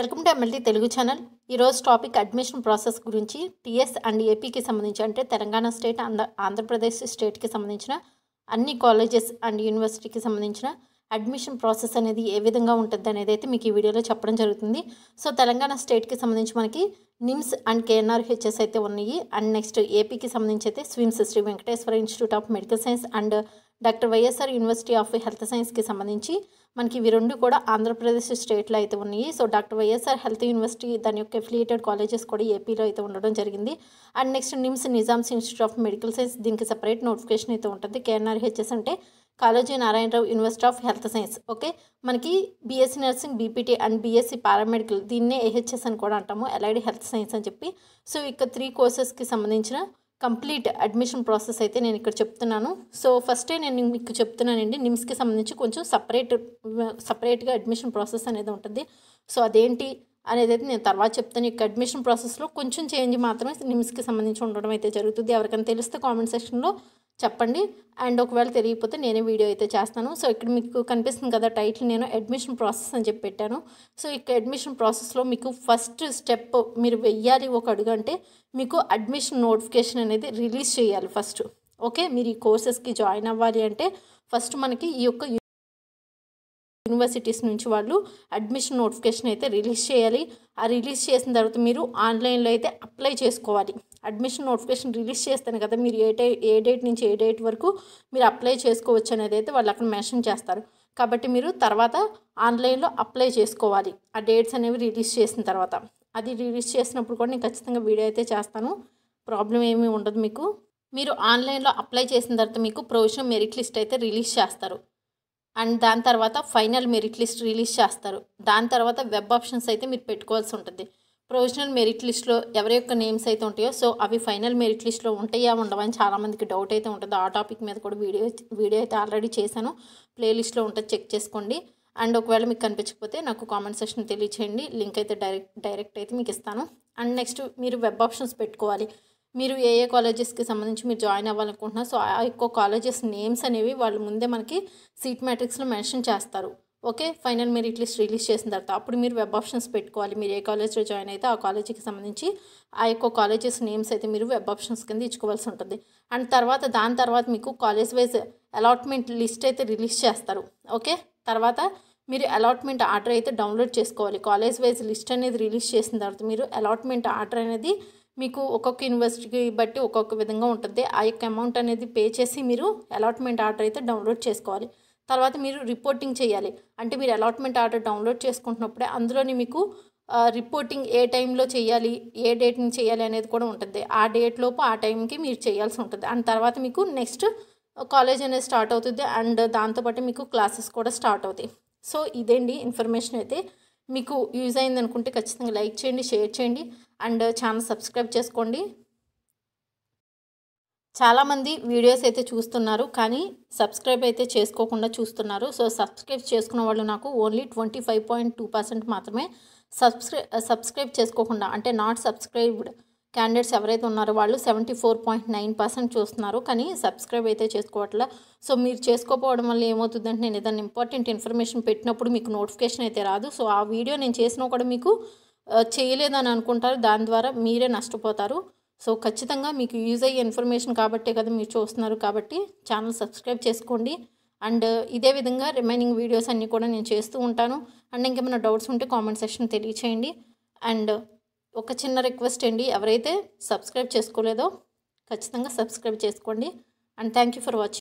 welcome to MLA Telugu channel ఈరోజు topic admission process గురించి TS and ఏపీకి సంబంధించి అంటే తెలంగాణ స్టేట్ అంద ఆంధ్రప్రదేశ్ స్టేట్కి సంబంధించిన అన్ని కాలేజెస్ అండ్ యూనివర్సిటీకి సంబంధించిన అడ్మిషన్ ప్రాసెస్ అనేది ఏ విధంగా ఉంటుంది అనేది అయితే మీకు ఈ వీడియోలో చెప్పడం జరుగుతుంది సో తెలంగాణ స్టేట్కి సంబంధించి మనకి నిమ్స్ అండ్ కేఎన్ఆర్హెచ్ఎస్ అయితే ఉన్నాయి అండ్ నెక్స్ట్ ఏపీకి సంబంధించి అయితే SVIMS Sri Venkateswara institute of medical science and doctor YSR university of health సైన్స్కి సంబంధించి మనకి ఇవి రెండు కూడా ఆంధ్రప్రదేశ్ స్టేట్లో అయితే ఉన్నాయి so doctor YSR health university దాని యొక్క ఎఫిలియేటెడ్ కాలేజెస్ కూడా ఏపీలో అయితే ఉండడం జరిగింది and next NIMS Nizam's institute of medical science దీనికి సపరేట్ నోటిఫికేషన్ అయితే ఉంటుంది కేఎన్ఆర్హెచ్ఎస్ అంటే Kaloji Narayana Rao university of health science okay మనకి BSc nursing BPT and BSc paramedical దీన్నే ఏహెచ్ఎస్ అని కూడా అంటాము ఎలైడ్ హెల్త్ సైన్స్ అని చెప్పి సో ఇక త్రీ కోర్సెస్కి సంబంధించిన కంప్లీట్ అడ్మిషన్ ప్రాసెస్ అయితే నేను ఇక్కడ చెప్తున్నాను సో ఫస్టే నేను మీకు చెప్తున్నానండి నిమ్స్కి సంబంధించి కొంచెం సపరేట్ సపరేట్గా అడ్మిషన్ ప్రాసెస్ అనేది ఉంటుంది సో అదేంటి అనేది అయితే నేను తర్వాత చెప్తాను ఇక అడ్మిషన్ ప్రాసెస్లో కొంచెం చేంజ్ మాత్రమే నిమ్స్కి సంబంధించి ఉండడం అయితే జరుగుతుంది ఎవరికైనా తెలిస్తే కామెంట్ సెక్షన్లో చెప్పండి అండ్ ఒకవేళ తెలియకపోతే నేనే వీడియో అయితే చేస్తాను సో ఇక్కడ మీకు కనిపిస్తుంది కదా టైటిల్ నేను అడ్మిషన్ ప్రాసెస్ అని చెప్పి పెట్టాను సో ఇక్కడ అడ్మిషన్ ప్రాసెస్లో మీకు ఫస్ట్ స్టెప్ మీరు వెయ్యాలి ఒక అడుగు అంటే మీకు అడ్మిషన్ నోటిఫికేషన్ అనేది రిలీజ్ చేయాలి ఫస్ట్ ఓకే మీరు ఈ కోర్సెస్కి జాయిన్ అవ్వాలి అంటే ఫస్ట్ మనకి ఈ యొక్క యూనివర్సిటీస్ నుంచి వాళ్ళు అడ్మిషన్ నోటిఫికేషన్ అయితే రిలీజ్ చేయాలి ఆ రిలీజ్ చేసిన తర్వాత మీరు ఆన్లైన్లో అయితే అప్లై చేసుకోవాలి అడ్మిషన్ నోటిఫికేషన్ రిలీజ్ చేస్తాను కదా మీరు ఏ డే ఏ డేట్ నుంచి ఏ డేట్ వరకు మీరు అప్లై చేసుకోవచ్చు అనేది అయితే వాళ్ళు అక్కడ మెన్షన్ చేస్తారు కాబట్టి మీరు తర్వాత ఆన్లైన్లో అప్లై చేసుకోవాలి ఆ డేట్స్ అనేవి రిలీజ్ చేసిన తర్వాత అది రిలీజ్ చేసినప్పుడు కూడా నేను ఖచ్చితంగా వీడియో అయితే చేస్తాను ప్రాబ్లం ఏమీ ఉండదు మీకు మీరు ఆన్లైన్లో అప్లై చేసిన తర్వాత మీకు ప్రొవిజనల్ మెరిట్ లిస్ట్ అయితే రిలీజ్ చేస్తారు అండ్ దాని తర్వాత ఫైనల్ మెరిట్ లిస్ట్ రిలీజ్ చేస్తారు దాని తర్వాత వెబ్ ఆప్షన్స్ అయితే మీరు పెట్టుకోవాల్సి ఉంటుంది ప్రొవిజనల్ మెరిట్ లిస్ట్లో ఎవరి యొక్క నేమ్స్ అయితే ఉంటాయో సో అవి ఫైనల్ మెరిట్ లిస్ట్లో ఉంటాయా ఉండవని చాలామందికి డౌట్ అయితే ఉంటుంది ఆ టాపిక్ మీద కూడా వీడియో వీడియో అయితే ఆల్రెడీ చేశాను ప్లేలిస్ట్లో ఉంటుంది చెక్ చేసుకోండి అండ్ ఒకవేళ మీకు కనిపించకపోతే నాకు కామెంట్ సెక్షన్ తెలియచేయండి లింక్ అయితే డైరెక్ట్ డైరెక్ట్ అయితే మీకు ఇస్తాను అండ్ నెక్స్ట్ మీరు వెబ్ ఆప్షన్స్ పెట్టుకోవాలి మీరు ఏ ఏ కాలేజెస్కి సంబంధించి మీరు జాయిన్ అవ్వాలనుకుంటున్నా సో ఆ యొక్క కాలేజెస్ నేమ్స్ అనేవి వాళ్ళు ముందే మనకి సీట్ మ్యాట్రిక్స్లో మెన్షన్ చేస్తారు okay final merit list release చేసిన తర్వాత అప్పుడు మీరు వెబ్ ఆప్షన్స్ పెట్టుకోవాలి మీరు ఏ కాలేజ్లో జాయిన్ అయితే ఆ కాలేజీకి సంబంధించి ఆ యొక్క కాలేజెస్ నేమ్స్ అయితే మీరు వెబ్ ఆప్షన్స్ కింద ఇచ్చుకోవాల్సి ఉంటుంది అండ్ తర్వాత దాని తర్వాత మీకు కాలేజ్ వైజ్ అలాట్మెంట్ లిస్ట్ అయితే రిలీజ్ చేస్తారు ఓకే తర్వాత మీరు అలాట్మెంట్ ఆర్డర్ అయితే డౌన్లోడ్ చేసుకోవాలి కాలేజ్ వైజ్ లిస్ట్ అనేది రిలీజ్ చేసిన తర్వాత మీరు అలాట్మెంట్ ఆర్డర్ అనేది మీకు ఒక్కొక్క యూనివర్సిటీకి బట్టి ఒక్కొక్క విధంగా ఉంటుంది ఆ యొక్క అమౌంట్ అనేది పే చేసి మీరు అలాట్మెంట్ ఆర్డర్ అయితే డౌన్లోడ్ చేసుకోవాలి తర్వాత మీరు రిపోర్టింగ్ చేయాలి అంటే మీరు అలాట్మెంట్ ఆర్డర్ డౌన్లోడ్ చేసుకుంటున్నప్పుడే అందులోని మీకు రిపోర్టింగ్ ఏ టైంలో చేయాలి ఏ డేట్ని చేయాలి అనేది కూడా ఉంటుంది ఆ డేట్ లోపు ఆ టైంకి మీరు చేయాల్సి ఉంటుంది అండ్ తర్వాత మీకు నెక్స్ట్ కాలేజ్ అనేది స్టార్ట్ అవుతుంది అండ్ దాంతోపాటు మీకు క్లాసెస్ కూడా స్టార్ట్ అవుతాయి సో ఇదేండి ఇన్ఫర్మేషన్ అయితే మీకు యూజ్ అయింది అనుకుంటే ఖచ్చితంగా లైక్ చేయండి షేర్ చేయండి అండ్ ఛానల్ సబ్స్క్రైబ్ చేసుకోండి చాలామంది వీడియోస్ అయితే చూస్తున్నారు కానీ సబ్స్క్రైబ్ అయితే చేసుకోకుండా చూస్తున్నారు సో సబ్స్క్రైబ్ చేసుకున్న వాళ్ళు నాకు only twenty five point two percent మాత్రమే సబ్స్క్రై సబ్స్క్రైబ్ చేసుకోకుండా అంటే నాట్ సబ్స్క్రైబ్డ్ క్యాండిడేట్స్ ఎవరైతే ఉన్నారో వాళ్ళు seventy four point nine percent చూస్తున్నారు కానీ సబ్స్క్రైబ్ అయితే చేసుకోవట్లే సో మీరు చేసుకోకపోవడం వల్ల ఏమవుతుందంటే నేను ఏదైనా ఇంపార్టెంట్ ఇన్ఫర్మేషన్ పెట్టినప్పుడు మీకు నోటిఫికేషన్ అయితే రాదు సో ఆ వీడియో నేను చేసినా కూడా మీకు చేయలేదని అనుకుంటారు దాని ద్వారా మీరే నష్టపోతారు సో ఖచ్చితంగా మీకు యూజ్ అయ్యే ఇన్ఫర్మేషన్ కాబట్టే కదా మీరు చూస్తున్నారు కాబట్టి ఛానల్ సబ్స్క్రైబ్ చేసుకోండి అండ్ ఇదే విధంగా రిమైనింగ్ వీడియోస్ అన్నీ కూడా నేను చేస్తూ ఉంటాను అండ్ ఇంకేమైనా డౌట్స్ ఉంటే కామెంట్ సెక్షన్ తెలియచేయండి అండ్ ఒక చిన్న రిక్వెస్ట్ అండి ఎవరైతే సబ్స్క్రైబ్ చేసుకోలేదో ఖచ్చితంగా సబ్స్క్రైబ్ చేసుకోండి and thank you for watching